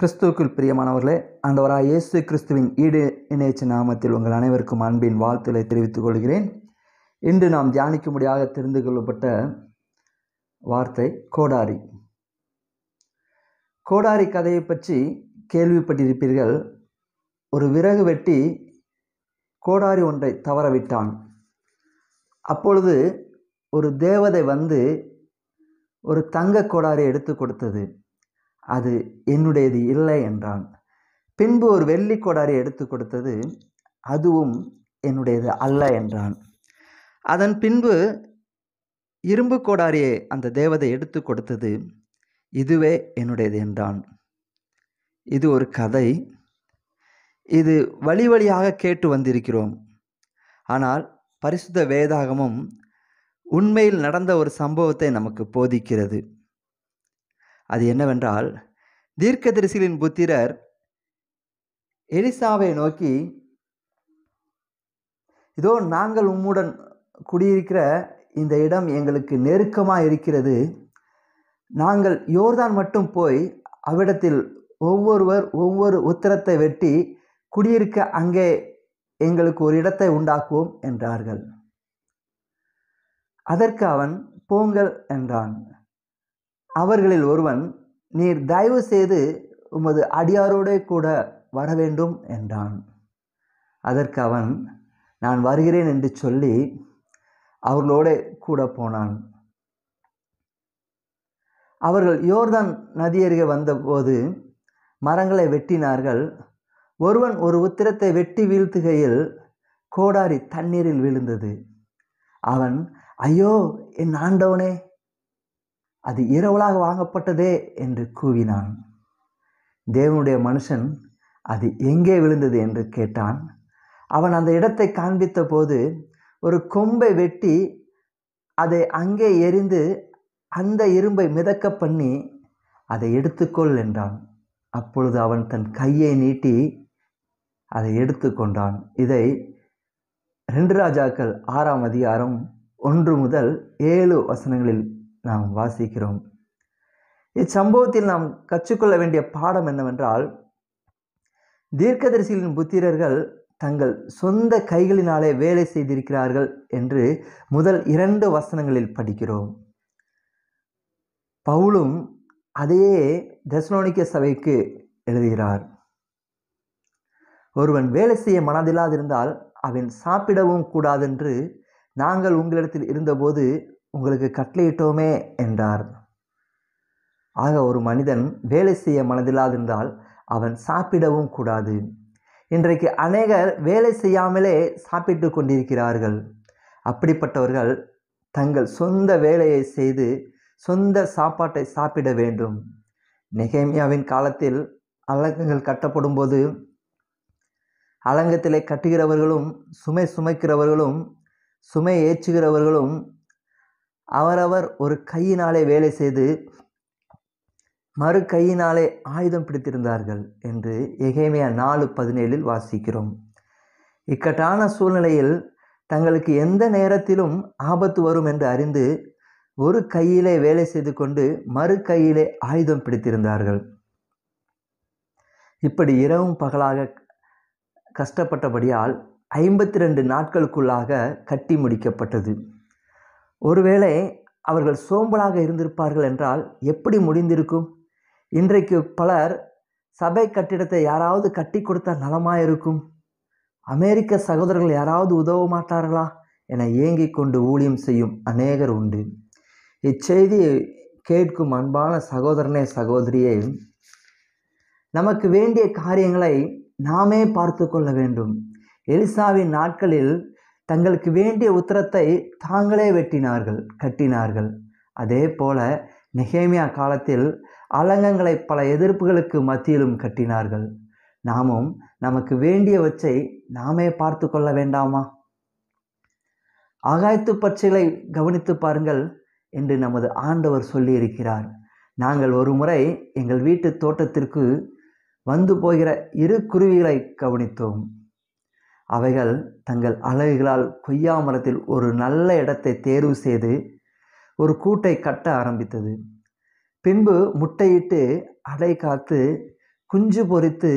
கிறிஸ்துவுக்குள் பிரியமானவர்களே அந்தவராக இயேசு கிறிஸ்துவின் ஈடு இணைச்ச நாமத்தில் உங்கள் அனைவருக்கும் அன்பின் வாழ்த்துக்களை தெரிவித்துக் கொள்கிறேன் இன்று நாம் தியானிக்க முடியாத தெரிந்து கொள்ளப்பட்ட வார்த்தை கோடாரி கோடாரி கதையை பற்றி கேள்விப்பட்டிருப்பீர்கள் ஒரு விறகு வெட்டி கோடாரி ஒன்றை தவறவிட்டான் அப்பொழுது ஒரு தேவதை வந்து ஒரு தங்க கோடாரி எடுத்து கொடுத்தது அது என்னுடையது இல்லை என்றான் பின்பு ஒரு வெள்ளி கொடாரி எடுத்து கொடுத்தது அதுவும் என்னுடையது அல்ல என்றான் அதன் பின்பு இரும்பு கோடாரியை அந்த தேவதை எடுத்து கொடுத்தது இதுவே என்னுடையது என்றான் இது ஒரு கதை இது வழி வழியாக கேட்டு வந்திருக்கிறோம் ஆனால் பரிசுத்த வேதாகமும் உண்மையில் நடந்த ஒரு சம்பவத்தை நமக்கு போதிக்கிறது அது என்னவென்றால் தீர்க்கதரிசிகளின் புத்திரர் எலிசாவை நோக்கி இதோ நாங்கள் உம்முடன் குடியிருக்கிற இந்த இடம் எங்களுக்கு நெருக்கமாக இருக்கிறது நாங்கள் யோர்தான் மட்டும் போய் அவ்விடத்தில் ஒவ்வொருவர் ஒவ்வொரு உத்தரத்தை வெட்டி குடியிருக்க அங்கே எங்களுக்கு ஒரு இடத்தை உண்டாக்குவோம் என்றார்கள் அதற்கு அவன் போங்கள் என்றான் அவர்களில் ஒருவன் நீர் தயவு செய்து உமது அடியாரோடே கூட வர வேண்டும் என்றான் அதற்கு அவன் நான் வருகிறேன் என்று சொல்லி அவர்களோட கூட போனான் அவர்கள் யோர்தான் நதியருகே வந்தபோது மரங்களை வெட்டினார்கள் ஒருவன் ஒரு உத்திரத்தை வெட்டி வீழ்த்துகையில் கோடாரி தண்ணீரில் விழுந்தது அவன் ஐயோ என் ஆண்டவனே அது இரவலாக வாங்கப்பட்டதே என்று கூவினான் தேவனுடைய மனுஷன் அது எங்கே விழுந்தது என்று கேட்டான் அவன் அந்த இடத்தை காண்பித்த போது ஒரு கொம்பை வெட்டி அதை அங்கே எரிந்து அந்த இரும்பை மிதக்க பண்ணி அதை எடுத்துக்கொள் என்றான் அப்பொழுது அவன் தன் கையை நீட்டி அதை எடுத்துக்கொண்டான் இதை ரெண்டு ராஜாக்கள் ஆறாம் அதிகாரம் ஒன்று முதல் ஏழு வசனங்களில் நாம் வாசிக்கிறோம் இச்சம்பவத்தில் நாம் கற்றுக்கொள்ள வேண்டிய பாடம் என்னவென்றால் தீர்க்கதரிசிகளின் புத்திரர்கள் தங்கள் சொந்த கைகளினாலே வேலை செய்திருக்கிறார்கள் என்று முதல் இரண்டு வசனங்களில் படிக்கிறோம் பவுலும் அதையே தசனோனிக்க சபைக்கு எழுதுகிறார் ஒருவன் வேலை செய்ய மனதில்லாதிருந்தால் அவன் சாப்பிடவும் கூடாதென்று நாங்கள் உங்களிடத்தில் இருந்தபோது உங்களுக்கு கட்டளையிட்டோமே என்றார் ஆக ஒரு மனிதன் வேலை செய்ய மனதில்லாதிருந்தால் அவன் சாப்பிடவும் கூடாது இன்றைக்கு அநேகர் வேலை செய்யாமலே சாப்பிட்டு கொண்டிருக்கிறார்கள் அப்படிப்பட்டவர்கள் தங்கள் சொந்த வேலையை செய்து சொந்த சாப்பாட்டை சாப்பிட வேண்டும் நெகேமியாவின் காலத்தில் அலங்கங்கள் கட்டப்படும் போது அலங்கத்திலே கட்டுகிறவர்களும் சுமை சுமைக்கிறவர்களும் சுமை ஏற்றுகிறவர்களும் அவரவர் ஒரு கையினாலே வேலை செய்து மறு கையினாலே ஆயுதம் பிடித்திருந்தார்கள் என்று எகேமியா நாலு பதினேழில் வாசிக்கிறோம் இக்கட்டான சூழ்நிலையில் தங்களுக்கு எந்த நேரத்திலும் ஆபத்து வரும் என்று அறிந்து ஒரு கையிலே வேலை செய்து கொண்டு மறு கையிலே ஆயுதம் பிடித்திருந்தார்கள் இப்படி இரவும் பகலாக கஷ்டப்பட்டபடியால் ஐம்பத்தி ரெண்டு நாட்களுக்குள்ளாக கட்டி முடிக்கப்பட்டது ஒருவேளை அவர்கள் சோம்பலாக இருந்திருப்பார்கள் என்றால் எப்படி முடிந்திருக்கும் இன்றைக்கு பலர் சபை கட்டிடத்தை யாராவது கட்டி கொடுத்தால் நலமாக இருக்கும் அமெரிக்க சகோதரர்கள் யாராவது உதவ மாட்டார்களா என ஏங்கிக் கொண்டு ஊழியம் செய்யும் அநேகர் உண்டு இச்செய்தி கேட்கும் அன்பான சகோதரனே சகோதரியே நமக்கு வேண்டிய காரியங்களை நாமே பார்த்து கொள்ள வேண்டும் எலிசாவின் நாட்களில் தங்களுக்கு வேண்டிய உத்தரத்தை தாங்களே வெட்டினார்கள் கட்டினார்கள் அதே போல நெகேமியா காலத்தில் அலங்கங்களை பல எதிர்ப்புகளுக்கு மத்தியிலும் கட்டினார்கள் நாமும் நமக்கு வேண்டியவற்றை நாமே பார்த்து கொள்ள வேண்டாமா ஆகாயத்து பட்சிகளை கவனித்து பாருங்கள் என்று நமது ஆண்டவர் சொல்லியிருக்கிறார் நாங்கள் ஒரு முறை எங்கள் வீட்டு தோட்டத்திற்கு வந்து போகிற இரு குருவிகளை கவனித்தோம் அவைகள் தங்கள் அலகுகளால் கொய்யா மரத்தில் ஒரு நல்ல இடத்தை தேர்வு செய்து ஒரு கூட்டை கட்ட ஆரம்பித்தது பின்பு முட்டையிட்டு அடை காத்து குஞ்சு பொறித்து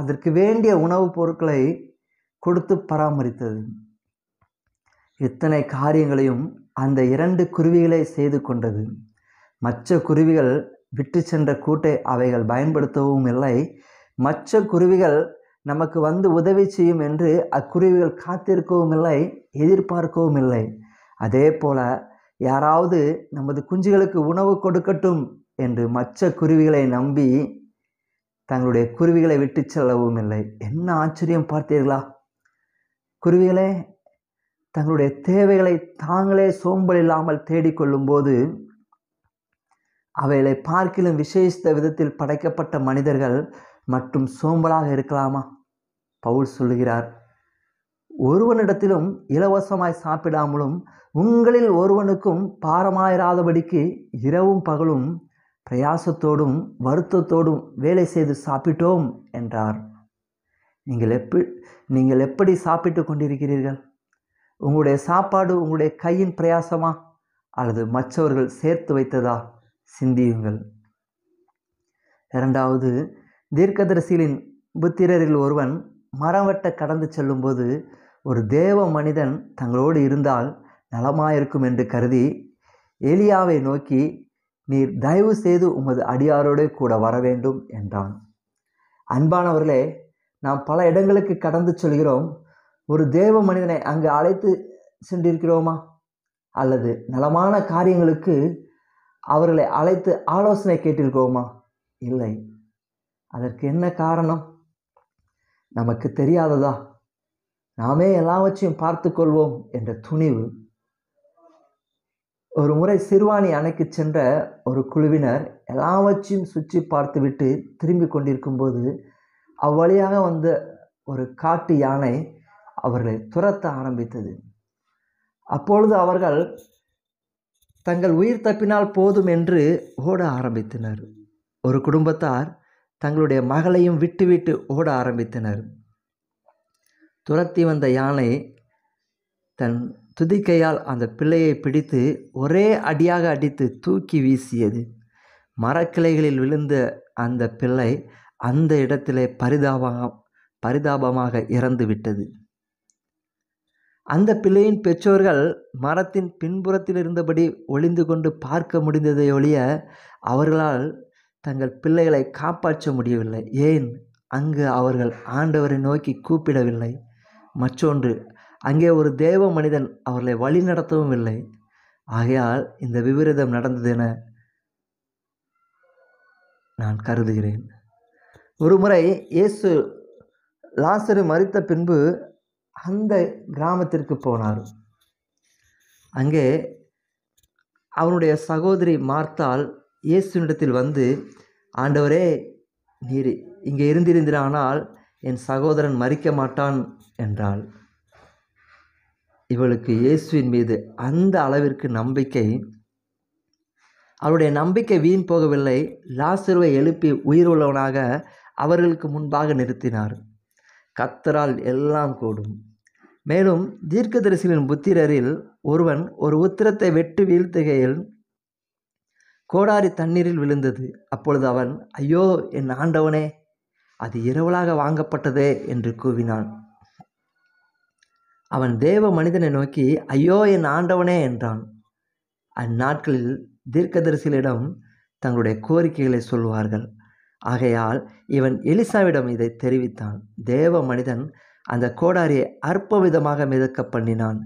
அதற்கு வேண்டிய உணவுப் பொருட்களை கொடுத்து பராமரித்தது இத்தனை காரியங்களையும் அந்த இரண்டு குருவிகளை செய்து கொண்டது மற்ற குருவிகள் விட்டு சென்ற கூட்டை அவைகள் பயன்படுத்தவும் இல்லை மற்ற குருவிகள் நமக்கு வந்து உதவி செய்யும் என்று அக்குருவிகள் காத்திருக்கவும் இல்லை எதிர்பார்க்கவும் இல்லை அதே போல யாராவது நமது குஞ்சுகளுக்கு உணவு கொடுக்கட்டும் என்று மற்ற குருவிகளை நம்பி தங்களுடைய குருவிகளை விட்டு செல்லவும் இல்லை என்ன ஆச்சரியம் பார்த்தீர்களா குருவிகளே தங்களுடைய தேவைகளை தாங்களே சோம்பல் இல்லாமல் தேடிக்கொள்ளும் போது அவைகளை பார்க்கிலும் விசேஷித்த விதத்தில் படைக்கப்பட்ட மனிதர்கள் மற்றும் சோம்பலாக இருக்கலாமா பவுல் சொல்லுகிறார் ஒருவனிடத்திலும் இலவசமாய் சாப்பிடாமலும் உங்களில் ஒருவனுக்கும் பாரமாயிராதபடிக்கு இரவும் பகலும் பிரயாசத்தோடும் வருத்தத்தோடும் வேலை செய்து சாப்பிட்டோம் என்றார் நீங்கள் எப்படி நீங்கள் எப்படி சாப்பிட்டு கொண்டிருக்கிறீர்கள் உங்களுடைய சாப்பாடு உங்களுடைய கையின் பிரயாசமா அல்லது மற்றவர்கள் சேர்த்து வைத்ததா சிந்தியுங்கள் இரண்டாவது தீர்க்கதரிசிகளின் புத்திரரில் ஒருவன் மரம் வெட்ட கடந்து செல்லும்போது ஒரு தேவ மனிதன் தங்களோடு இருந்தால் நலமாயிருக்கும் என்று கருதி எலியாவை நோக்கி நீர் தயவு செய்து உமது அடியாரோட கூட வர வேண்டும் என்றான் அன்பானவர்களே நாம் பல இடங்களுக்கு கடந்து செல்கிறோம் ஒரு தேவ மனிதனை அங்கு அழைத்து சென்றிருக்கிறோமா அல்லது நலமான காரியங்களுக்கு அவர்களை அழைத்து ஆலோசனை கேட்டிருக்கிறோமா இல்லை அதற்கு என்ன காரணம் நமக்கு தெரியாததா நாமே எல்லாவற்றையும் பார்த்து கொள்வோம் என்ற துணிவு ஒரு முறை சிறுவாணி அணைக்கு சென்ற ஒரு குழுவினர் எல்லாவற்றையும் சுற்றி பார்த்துவிட்டு திரும்பி கொண்டிருக்கும்போது அவ்வழியாக வந்த ஒரு காட்டு யானை அவர்களை துரத்த ஆரம்பித்தது அப்பொழுது அவர்கள் தங்கள் உயிர் தப்பினால் போதும் என்று ஓட ஆரம்பித்தனர் ஒரு குடும்பத்தார் தங்களுடைய மகளையும் விட்டுவிட்டு ஓட ஆரம்பித்தனர் துரத்தி வந்த யானை தன் துதிக்கையால் அந்த பிள்ளையை பிடித்து ஒரே அடியாக அடித்து தூக்கி வீசியது மரக்கிளைகளில் விழுந்த அந்த பிள்ளை அந்த இடத்திலே பரிதாபமாக பரிதாபமாக இறந்து விட்டது அந்த பிள்ளையின் பெற்றோர்கள் மரத்தின் பின்புறத்தில் இருந்தபடி ஒளிந்து கொண்டு பார்க்க முடிந்ததை ஒழிய அவர்களால் தங்கள் பிள்ளைகளை காப்பாற்ற முடியவில்லை ஏன் அங்கு அவர்கள் ஆண்டவரை நோக்கி கூப்பிடவில்லை மற்றொன்று அங்கே ஒரு தேவ மனிதன் அவர்களை வழி நடத்தவும் இல்லை ஆகையால் இந்த விபரீதம் நடந்தது என நான் கருதுகிறேன் ஒருமுறை இயேசு லாசரு மறித்த பின்பு அந்த கிராமத்திற்கு போனார் அங்கே அவனுடைய சகோதரி மார்த்தால் இயேசுனிடத்தில் வந்து ஆண்டவரே நீர் இங்கே இருந்திருந்தானால் என் சகோதரன் மறிக்க மாட்டான் என்றாள் இவளுக்கு இயேசுவின் மீது அந்த அளவிற்கு நம்பிக்கை அவருடைய நம்பிக்கை வீண் போகவில்லை லாசருவை எழுப்பி உயிர் உள்ளவனாக அவர்களுக்கு முன்பாக நிறுத்தினார் கத்தரால் எல்லாம் கூடும் மேலும் தீர்க்கதரிசிகளின் புத்திரரில் ஒருவன் ஒரு உத்திரத்தை வெட்டு வீழ்த்துகையில் கோடாரி தண்ணீரில் விழுந்தது அப்பொழுது அவன் ஐயோ என் ஆண்டவனே அது இரவலாக வாங்கப்பட்டதே என்று கூவினான் அவன் தேவ மனிதனை நோக்கி ஐயோ என் ஆண்டவனே என்றான் அந்நாட்களில் தீர்க்கதரிசிகளிடம் தங்களுடைய கோரிக்கைகளை சொல்வார்கள் ஆகையால் இவன் எலிசாவிடம் இதை தெரிவித்தான் தேவ மனிதன் அந்த கோடாரியை அற்ப விதமாக மிதக்க பண்ணினான்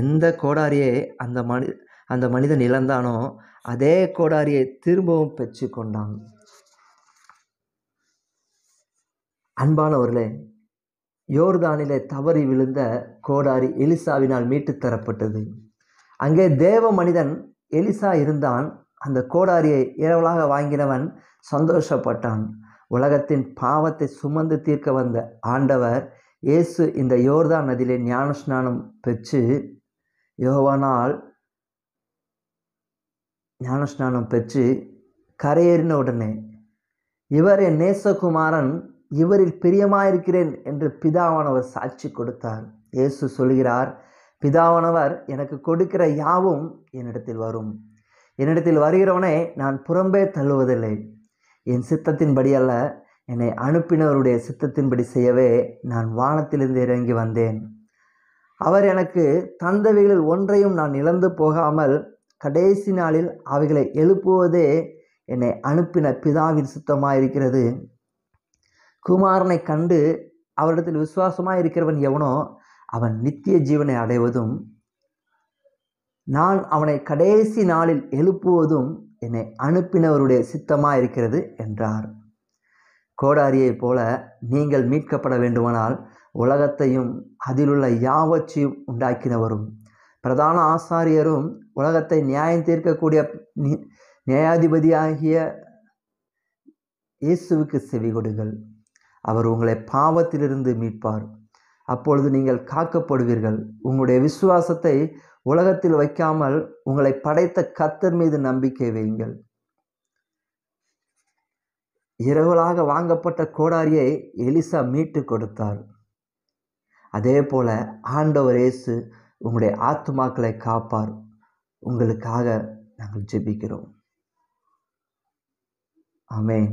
எந்த கோடாரியை அந்த மனி அந்த மனிதன் இழந்தானோ அதே கோடாரியை திரும்பவும் பெற்று கொண்டான் அன்பானவர்களே யோர்தானிலே தவறி விழுந்த கோடாரி எலிசாவினால் மீட்டு தரப்பட்டது அங்கே தேவ மனிதன் எலிசா இருந்தான் அந்த கோடாரியை இரவலாக வாங்கினவன் சந்தோஷப்பட்டான் உலகத்தின் பாவத்தை சுமந்து தீர்க்க வந்த ஆண்டவர் இயேசு இந்த யோர்தான் நதியிலே ஞானஸ்நானம் பெற்று யோவானால் ஞானஸ்நானம் பெற்று கரையேறின உடனே இவர் என் நேசகுமாரன் இவரில் பிரியமாயிருக்கிறேன் என்று பிதாவானவர் சாட்சி கொடுத்தார் இயேசு சொல்கிறார் பிதாவானவர் எனக்கு கொடுக்கிற யாவும் என்னிடத்தில் வரும் என்னிடத்தில் வருகிறவனை நான் புறம்பே தள்ளுவதில்லை என் சித்தத்தின்படி அல்ல என்னை அனுப்பினவருடைய சித்தத்தின்படி செய்யவே நான் வானத்திலிருந்து இறங்கி வந்தேன் அவர் எனக்கு தந்தவைகளில் ஒன்றையும் நான் இழந்து போகாமல் கடைசி நாளில் அவைகளை எழுப்புவதே என்னை அனுப்பின பிதாவின் சுத்தமாக இருக்கிறது குமாரனை கண்டு அவரிடத்தில் விசுவாசமாக இருக்கிறவன் எவனோ அவன் நித்திய ஜீவனை அடைவதும் நான் அவனை கடைசி நாளில் எழுப்புவதும் என்னை அனுப்பினவருடைய சித்தமாக இருக்கிறது என்றார் கோடாரியைப் போல நீங்கள் மீட்கப்பட வேண்டுமானால் உலகத்தையும் அதிலுள்ள யாவற்றையும் உண்டாக்கினவரும் பிரதான ஆசாரியரும் உலகத்தை நியாயம் தீர்க்கக்கூடிய நியாயாதிபதியாகிய இயேசுவுக்கு செவி கொடுங்கள் அவர் உங்களை பாவத்திலிருந்து மீட்பார் அப்பொழுது நீங்கள் காக்கப்படுவீர்கள் உங்களுடைய விசுவாசத்தை உலகத்தில் வைக்காமல் உங்களை படைத்த கத்தர் மீது நம்பிக்கை வையுங்கள் இரவலாக வாங்கப்பட்ட கோடாரியை எலிசா மீட்டு கொடுத்தார் அதே போல ஆண்டவர் இயேசு உங்களுடைய ஆத்மாக்களை காப்பார் உங்களுக்காக நாங்கள் ஜெபிக்கிறோம் ஆமேன்